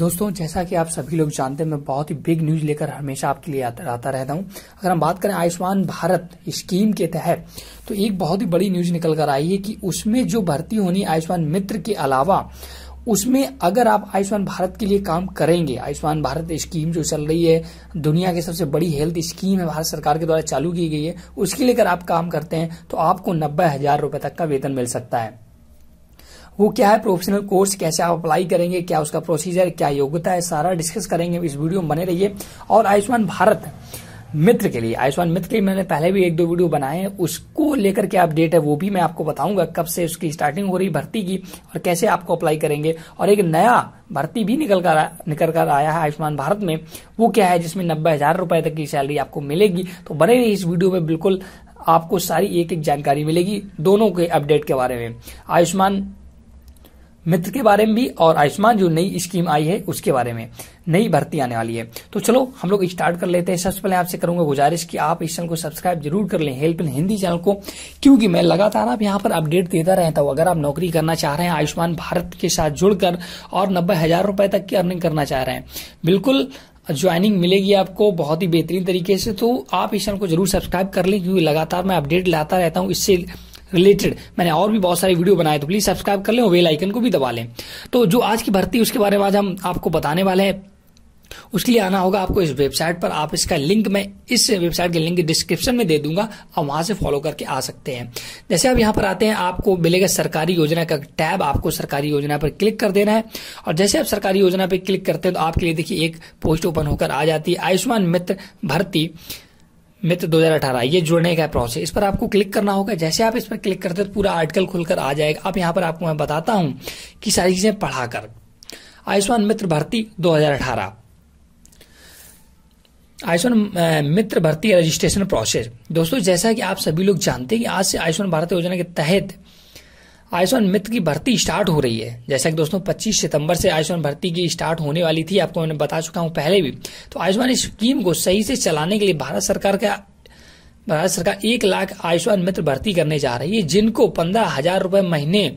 दोस्तों जैसा कि आप सभी लोग जानते हैं मैं बहुत ही बिग न्यूज लेकर हमेशा आपके लिए आता रहता हूं अगर हम बात करें आयुष्मान भारत स्कीम के तहत तो एक बहुत ही बड़ी न्यूज निकल कर आई है कि उसमें जो भर्ती होनी आयुष्मान मित्र के अलावा उसमें अगर आप आयुष्मान भारत के लिए काम करेंगे आयुष्मान भारत स्कीम जो चल रही है दुनिया की सबसे बड़ी हेल्थ स्कीम है भारत सरकार के द्वारा चालू की गई है उसके लेकर आप काम करते हैं तो आपको नब्बे हजार रुपए तक का वेतन मिल सकता है वो क्या है प्रोफेशनल कोर्स कैसे आप अप्लाई करेंगे क्या उसका प्रोसीजर क्या योग्यता है सारा डिस्कस करेंगे इस वीडियो में बने रहिए और आयुष्मान भारत मित्र के लिए आयुष्मान मित्र के लिए मैंने पहले भी एक दो वीडियो बनाए हैं उसको लेकर के अपडेट है वो भी मैं आपको बताऊंगा कब से उसकी स्टार्टिंग हो रही भर्ती की और कैसे आपको अप्लाई करेंगे और एक नया भर्ती भी निकल कर निकल कर आया है आयुष्मान भारत में वो क्या है जिसमें नब्बे हजार रुपए तक की सैलरी आपको मिलेगी तो बने रही इस वीडियो में बिल्कुल आपको सारी एक एक जानकारी मिलेगी दोनों के अपडेट के बारे में आयुष्मान मित्र के बारे में भी और आयुष्मान जो नई स्कीम आई है उसके बारे में नई भर्ती आने वाली है तो चलो हम लोग स्टार्ट कर लेते हैं सबसे पहले आपसे करूंगा गुजारिश कि आप इस चैनल को सब्सक्राइब जरूर कर लें हेल्प इन हिंदी चैनल को क्योंकि मैं लगातार आप यहां पर अपडेट देता रहता हूं अगर आप नौकरी करना चाह रहे हैं आयुष्मान भारत के साथ जुड़कर और नब्बे हजार तक की अर्निंग करना चाह रहे हैं बिल्कुल ज्वाइनिंग मिलेगी आपको बहुत ही बेहतरीन तरीके से तो आप इस चैनल को जरूर सब्सक्राइब कर लें क्योंकि लगातार मैं अपडेट लाता रहता हूँ इससे रिलेटेड मैंने और भी बहुत सारे वीडियो बनाए तो प्लीज सब्सक्राइब कर लें और बेल आइकन को भी दबा लें तो जो आज की भर्ती उसके बारे में आज हम आपको बताने वाले हैं उसके लिए आना होगा आपको इस वेबसाइट पर आप इसका लिंक मैं इस वेबसाइट के लिंक डिस्क्रिप्शन में दे दूंगा आप वहां से फॉलो करके आ सकते हैं जैसे आप यहां पर आते हैं आपको मिलेगा सरकारी योजना का टैब आपको सरकारी योजना पर क्लिक कर देना है और जैसे आप सरकारी योजना पर क्लिक करते हैं तो आपके लिए देखिए एक पोस्ट ओपन होकर आ जाती है आयुष्मान मित्र भर्ती मित्र 2018 ये जुड़ने का प्रोसेस इस पर आपको क्लिक करना होगा जैसे आप इस पर क्लिक करते तो पूरा आर्टिकल खुलकर आ जाएगा आप यहाँ पर आपको मैं बताता हूँ कि सारी चीजें पढ़ाकर आयुष्मान मित्र भर्ती 2018 आयुष्मान मित्र भर्ती रजिस्ट्रेशन प्रोसेस दोस्तों जैसा कि आप सभी लोग जानते हैं कि आज से आयुष्मान भारत योजना के तहत आयुष्मान मित्र की भर्ती स्टार्ट हो रही है जैसा कि दोस्तों 25 सितंबर से आयुष्मान भर्ती की स्टार्ट होने वाली थी आपको मैंने बता चुका हूं पहले भी तो आयुष्मान स्कीम को सही से चलाने के लिए भारत सरकार का भारत सरकार एक लाख आयुष्मान मित्र भर्ती करने जा रही है जिनको पंद्रह हजार रूपये महीने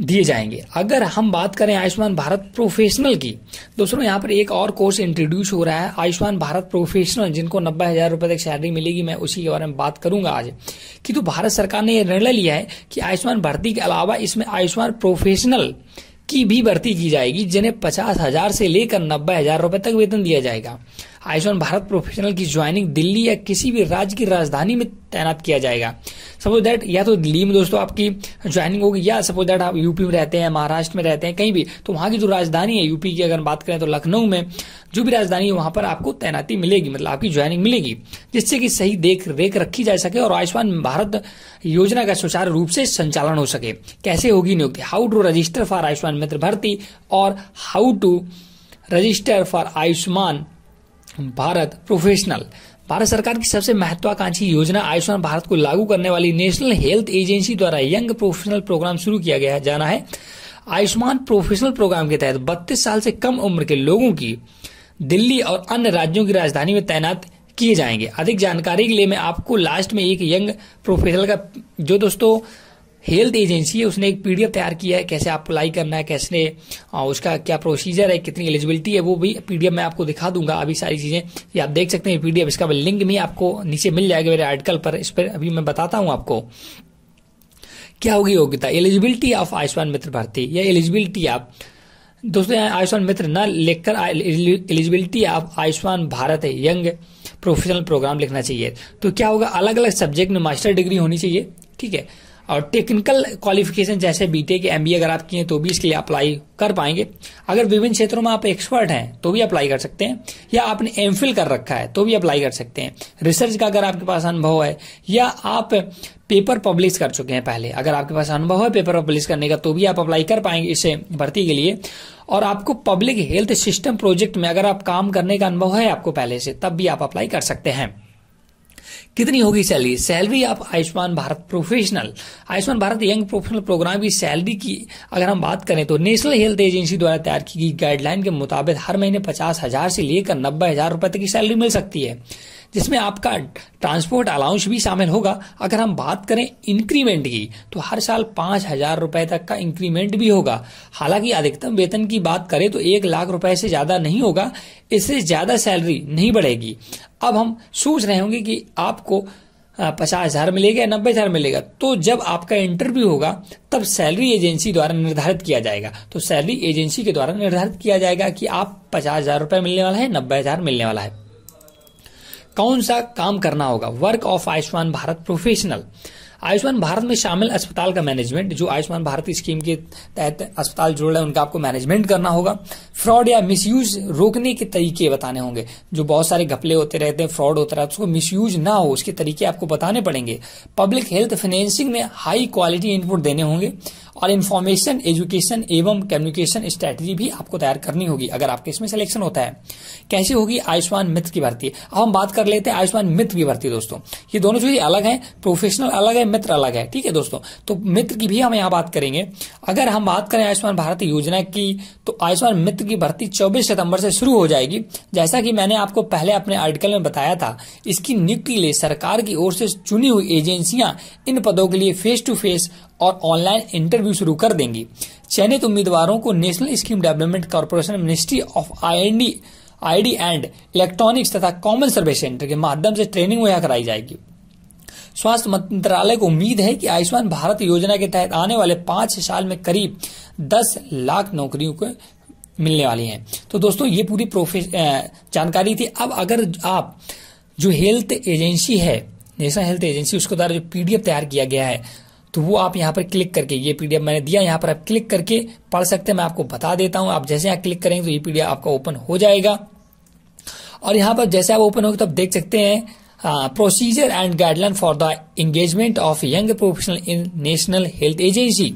दिए जाएंगे अगर हम बात करें आयुष्मान भारत प्रोफेशनल की दोस्तों यहाँ पर एक और कोर्स इंट्रोड्यूस हो रहा है आयुष्मान भारत प्रोफेशनल जिनको नब्बे हजार रुपये तक सैलरी मिलेगी मैं उसी के बारे में बात करूंगा आज कि तो भारत सरकार ने यह निर्णय लिया है कि आयुष्मान भर्ती के अलावा इसमें आयुष्मान प्रोफेशनल की भी भर्ती की जाएगी जिन्हें पचास हजार से लेकर नब्बे हजार तक वेतन दिया जाएगा आयुष्मान भारत प्रोफेशनल की ज्वाइनिंग दिल्ली या किसी भी राज्य की राजधानी में तैनात किया जाएगा सपोज दैट या तो दिल्ली में दोस्तों आपकी ज्वाइनिंग होगी या सपोज दैट आप यूपी में रहते हैं महाराष्ट्र में रहते हैं कहीं भी तो वहां की जो राजधानी है यूपी की अगर बात करें तो लखनऊ में जो भी राजधानी है वहां पर आपको तैनाती मिलेगी मतलब आपकी ज्वाइनिंग मिलेगी जिससे कि सही देख रेख रखी जा सके और आयुष्मान भारत योजना का सुचारू रूप से संचालन हो सके कैसे होगी नियुक्ति how to register for Ayushman Mitra भर्ती और how to register for Ayushman Bharat professional Bharat सरकार की सबसे महत्वाकांक्षी योजना आयुष्मान भारत को लागू करने वाली नेशनल हेल्थ एजेंसी द्वारा यंग प्रोफेशनल प्रोग्राम शुरू किया गया जाना है आयुष्मान प्रोफेशनल प्रोग्राम के तहत बत्तीस साल से कम उम्र के लोगों की दिल्ली और अन्य राज्यों की राजधानी में तैनात किए जाएंगे अधिक जानकारी के लिए मैं आपको लास्ट में एक यंग प्रोफेशनल का जो दोस्तों हेल्थ एजेंसी है उसने एक पीडीएफ तैयार किया है कैसे आप अप्लाई करना है कैसे उसका क्या प्रोसीजर है कितनी एलिजिबिलिटी है वो भी पीडीएफ मैं आपको दिखा दूंगा अभी सारी चीजें ये आप देख सकते हैं पीडीएफ इसका लिंक भी आपको नीचे मिल जाएगा मेरे आर्टिकल पर इस पर अभी मैं बताता हूं आपको क्या होगी योग्यता एलिजिबिलिटी ऑफ आयुष्मान मित्र भारती या एलिजिबिलिटी आप दोस्तों आयुष्मान मित्र न लेकर एलिजिबिलिटी ऑफ आयुष्मान भारत है यंग प्रोफेशनल प्रोग्राम लिखना चाहिए तो क्या होगा अलग अलग सब्जेक्ट में मास्टर डिग्री होनी चाहिए ठीक है और टेक्निकल क्वालिफिकेशन जैसे बीटेक एमबीए अगर आप किए तो भी इसके लिए अप्लाई कर पाएंगे अगर विभिन्न क्षेत्रों में आप एक्सपर्ट हैं तो भी अप्लाई कर सकते हैं या आपने एम कर रखा है तो भी अप्लाई कर सकते हैं रिसर्च का अगर आपके पास अनुभव है या आप पेपर पब्लिश कर चुके हैं पहले अगर आपके पास अनुभव है पेपर पब्लिश करने का तो भी आप अप्लाई कर पाएंगे इसे भर्ती के लिए और आपको पब्लिक हेल्थ सिस्टम प्रोजेक्ट में अगर आप काम करने का अनुभव है आपको पहले से तब भी आप अप्लाई कर सकते हैं कितनी होगी सैलरी सैलरी आप Ayushman Bharat professional Ayushman Bharat young professional program की सैलरी की अगर हम बात करें तो नेशनल हेल्थ एजेंसी द्वारा तैयार की गई गाइडलाइन के मुताबिक हर महीने पचास हजार से लेकर नब्बे हजार रुपए तक की सैलरी मिल सकती है जिसमें आपका ट्रांसपोर्ट अलाउंस भी शामिल होगा अगर हम बात करें इंक्रीमेंट की तो हर साल पांच हजार रुपये तक का इंक्रीमेंट भी होगा हालांकि अधिकतम वेतन की बात करें तो एक लाख रुपए से ज़्यादा नहीं होगा इससे ज़्यादा सैलरी नहीं बढ़ेगी अब हम सोच रहे होंगे कि आपको पचास हजार मिलेगा या नब्बे हजार मिलेगा तो जब आपका इंटरव्यू होगा तब सैलरी एजेंसी द्वारा निर्धारित किया जाएगा तो सैलरी एजेंसी के द्वारा निर्धारित किया जाएगा कि आप पचास हजार रुपए मिलने वाला है नब्बे हजार मिलने वाला है कौन सा काम करना होगा work of Ayushman Bharat professional Ayushman Bharat में शामिल अस्पताल का मैनेजमेंट जो आयुष्मान भारत स्कीम के तहत अस्पताल जुड़ रहे हैं उनका आपको मैनेजमेंट करना होगा फ्रॉड या मिसयूज रोकने के तरीके बताने होंगे जो बहुत सारे घपले होते रहते हैं फ्रॉड होता रहता है उसको मिसयूज ना हो उसके तरीके आपको बताने पड़ेंगे पब्लिक हेल्थ फाइनेंसिंग में हाई क्वालिटी इनपुट देने होंगे और इन्फॉर्मेशन एजुकेशन एवं कम्युनिकेशन स्ट्रैटेजी भी आपको तैयार करनी होगी अगर आपके इसमें सिलेक्शन होता है कैसे होगी आयुष्मान मित्र की भर्ती अब हम बात कर लेते हैं आयुष्मान मित्र की भर्ती दोस्तों ये दोनों चीजें अलग है प्रोफेशनल अलग है मित्र अलग है ठीक है दोस्तों तो मित्र की भी हम यहाँ बात करेंगे अगर हम बात करें आयुष्मान भारत योजना की तो आयुष्मान मित्र की भर्ती चौबीस सितंबर से शुरू हो जाएगी जैसा कि मैंने आपको पहले अपने आर्टिकल में बताया था इसकी नियुक्ति लिए सरकार की ओर से चुनी हुई एजेंसियां इन पदों के लिए फेस टू फेस और ऑनलाइन इंटरव्यू शुरू कर देंगी चयनित उम्मीदवारों को national scheme development corporation ministry of I ID and electronics तथा कॉमन सर्विस सेंटर के माध्यम से ट्रेनिंग मुहैया कराई जाएगी स्वास्थ्य मंत्रालय को उम्मीद है कि आयुष्मान भारत योजना के तहत आने वाले पांच साल में करीब दस लाख नौकरियों को मिलने वाली हैं तो दोस्तों ये पूरी जानकारी थी अब अगर आप जो हेल्थ एजेंसी है नेशनल हेल्थ एजेंसी उसके द्वारा जो पीडीएफ तैयार किया गया है तो वो आप यहाँ पर क्लिक करके ये पीडीएफ मैंने दिया यहाँ पर आप क्लिक करके पढ़ सकते हैं मैं आपको बता देता हूँ आप जैसे यहाँ क्लिक करेंगे तो ये पीडीएफ आपका ओपन हो जाएगा और यहाँ पर जैसे आप ओपन होगा तो आप देख सकते हैं procedure and guideline for the engagement of young professional in national health agency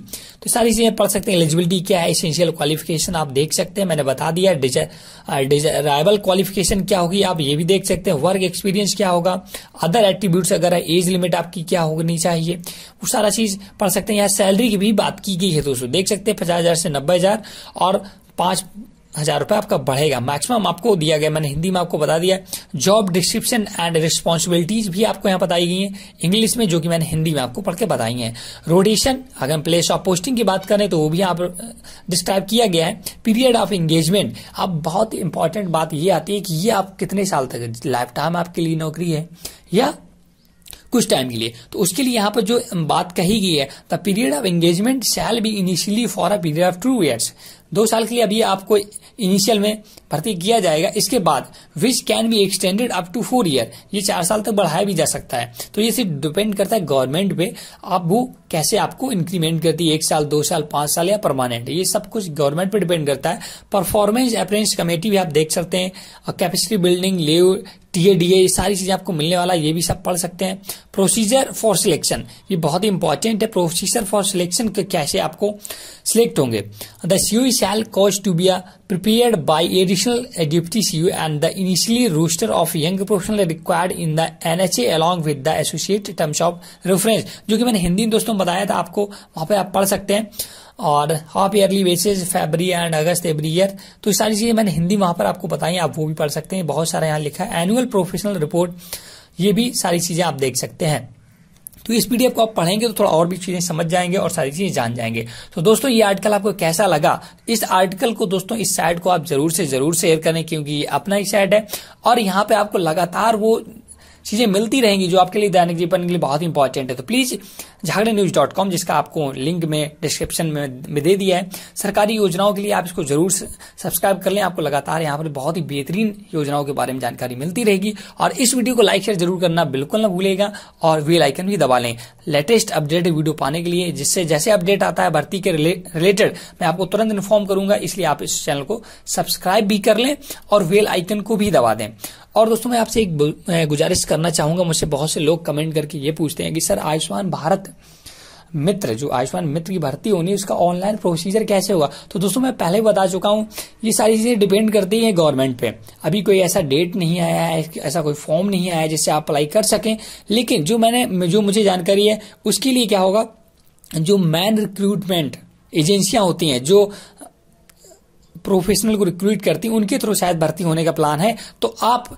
तो सारी चीजें पढ़ सकते हैं एलिजिबिलिटी क्या है एसेंशियल क्वालिफिकेशन आप देख सकते हैं मैंने बता दिया डिजायरेबल क्वालिफिकेशन uh, क्या होगी आप ये भी देख सकते हैं वर्क एक्सपीरियंस क्या होगा अदर एट्रीब्यूट्स अगर एज लिमिट आपकी क्या होनी चाहिए वो सारा चीज पढ़ सकते हैं यहाँ सैलरी की भी बात की गई है दोस्तों देख सकते हैं पचास हजार से नब्बे हजार और पांच हजार रुपए आपका बढ़ेगा मैक्सिमम आपको दिया गया मैंने हिंदी में आपको बता दिया जॉब डिस्क्रिप्शन एंड रिस्पॉन्सिबिलिटीज भी आपको यहाँ बताई गई हैं इंग्लिश में जो कि मैंने हिंदी में आपको पढ़ के बताई हैं रोटेशन अगर हम प्लेस ऑफ पोस्टिंग की बात करें तो वो भी यहाँ पर डिस्क्राइब किया गया है पीरियड ऑफ एंगेजमेंट अब बहुत इंपॉर्टेंट बात ये आती है कि ये आप कितने साल तक लाइफ टाइम आपके लिए नौकरी है या कुछ टाइम के लिए तो उसके लिए यहाँ पर जो बात कही गई है the period of engagement shall be initially for a period of two years दो साल के लिए अभी आपको इनिशियल में भर्ती किया जाएगा इसके बाद which can be extended up to four year ये चार साल तक बढ़ाया भी जा सकता है तो ये सिर्फ डिपेंड करता है गवर्नमेंट पे आप वो कैसे आपको इंक्रीमेंट करती है एक साल दो साल पांच साल या परमानेंट ये सब कुछ गवर्नमेंट पे डिपेंड करता है परफॉर्मेंस अप्रेंस कमेटी भी आप देख सकते हैं कैपेसिटी बिल्डिंग ले टीएडीए ये सारी चीजें आपको मिलने वाला ये भी सब पढ़ सकते हैं प्रोसीजर फॉर सिलेक्शन ये बहुत ही इंपॉर्टेंट है प्रोसीजर फॉर सिलेक्शन कैसे आपको सिलेक्ट होंगे the shall cause to be a prepared by additional deputy CEO and the initially roster of young professional required in the NHA along with the associate terms of reference jo ki maine hindi mein doston bataya tha aapko wahan pe aap pad sakte hain और half yearly basis February and August every year तो सारी चीजें मैंने हिंदी वहां पर आपको बताई आप वो भी पढ़ सकते हैं बहुत सारा यहाँ लिखा है एनुअल प्रोफेशनल रिपोर्ट ये भी सारी चीजें आप देख सकते हैं तो इस पीडीएफ को आप पढ़ेंगे तो थोड़ा और भी चीजें समझ जाएंगे और सारी चीजें जान जाएंगे तो दोस्तों ये आर्टिकल आपको कैसा लगा इस आर्टिकल को दोस्तों इस साइड को आप जरूर से जरूर शेयर करें क्योंकि ये अपना ही साइड है और यहाँ पे आपको लगातार वो चीजें मिलती रहेंगी जो आपके लिए दैनिक जीवन के लिए बहुत इंपॉर्टेंट है तो प्लीज झागड़े न्यूज डॉट कॉम जिसका आपको लिंक में डिस्क्रिप्शन में दे दिया है सरकारी योजनाओं के लिए आप इसको जरूर सब्सक्राइब कर लें आपको लगातार यहाँ पर बहुत ही बेहतरीन योजनाओं के बारे में जानकारी मिलती रहेगी और इस वीडियो को लाइक शेयर जरूर करना बिल्कुल ना भूलेगा और वे लाइकन भी दबा लें लेटेस्ट अपडेट वीडियो पाने के लिए जिससे जैसे अपडेट आता है भर्ती के रिलेटेड मैं आपको तुरंत इन्फॉर्म करूंगा इसलिए आप इस चैनल को सब्सक्राइब भी कर लें और वेल आइकन को भी दबा दें और दोस्तों मैं आपसे एक गुजारिश करना चाहूंगा मुझसे बहुत से लोग कमेंट करके ये पूछते हैं कि सर आयुष्मान भारत मित्र जो आयुष्मान मित्र की भर्ती होनी है उसका ऑनलाइन प्रोसीजर कैसे होगा तो दोस्तों मैं पहले बता चुका हूँ ये सारी चीज़ें डिपेंड करती हैं गवर्नमेंट पे अभी कोई ऐसा डेट नहीं आया है ऐसा कोई फॉर्म नहीं आया है जिससे आप अप्लाई कर सकें लेकिन जो मैंने जो मुझे जानकारी है उसके लिए क्या होगा जो मैन रिक्रूटमेंट एजेंसियां होती हैं जो प्रोफेशनल को रिक्रूट करती हैं उनके थ्रू शायद भर्ती होने का प्लान है तो आप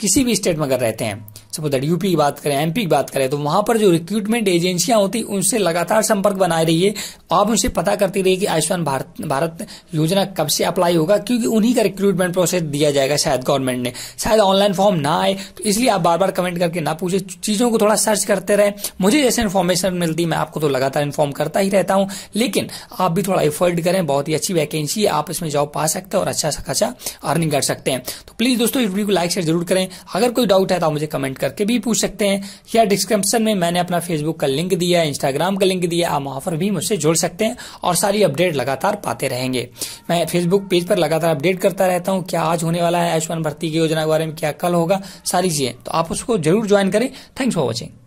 किसी भी स्टेट में अगर रहते हैं सपोज दैट यूपी की बात करें एमपी की बात करें तो वहां पर जो रिक्रूटमेंट एजेंसियां होती उनसे लगातार संपर्क बनाए रहिए आप उनसे पता करती रहिए कि आयुष्मान भारत भारत योजना कब से अप्लाई होगा क्योंकि उन्हीं का रिक्रूटमेंट प्रोसेस दिया जाएगा शायद गवर्नमेंट ने शायद ऑनलाइन फॉर्म ना आए तो इसलिए आप बार बार कमेंट करके ना पूछे चीजों को थोड़ा सर्च करते रहे मुझे जैसे इन्फॉर्मेशन मिलती मैं आपको तो लगातार इन्फॉर्म करता ही रहता हूं लेकिन आप भी थोड़ा एफर्ट करें बहुत ही अच्छी वैकेंसी है आप इसमें जॉब पा सकते हैं और अच्छा सा खासा अर्निंग कर सकते हैं तो प्लीज दोस्तों इस वीडियो को लाइक शेयर जरूर करें अगर कोई डाउट है तो आप मुझे कमेंट करके भी पूछ सकते हैं या डिस्क्रिप्शन में मैंने अपना फेसबुक का लिंक दिया इंस्टाग्राम का लिंक दिया आप वहां पर भी मुझसे जुड़ सकते हैं और सारी अपडेट लगातार पाते रहेंगे मैं फेसबुक पेज पर लगातार अपडेट करता रहता हूँ क्या आज होने वाला है आयुष्मान भर्ती की योजना के बारे में क्या कल होगा सारी चीजें तो आप उसको जरूर ज्वाइन करें थैंक्स फॉर वॉचिंग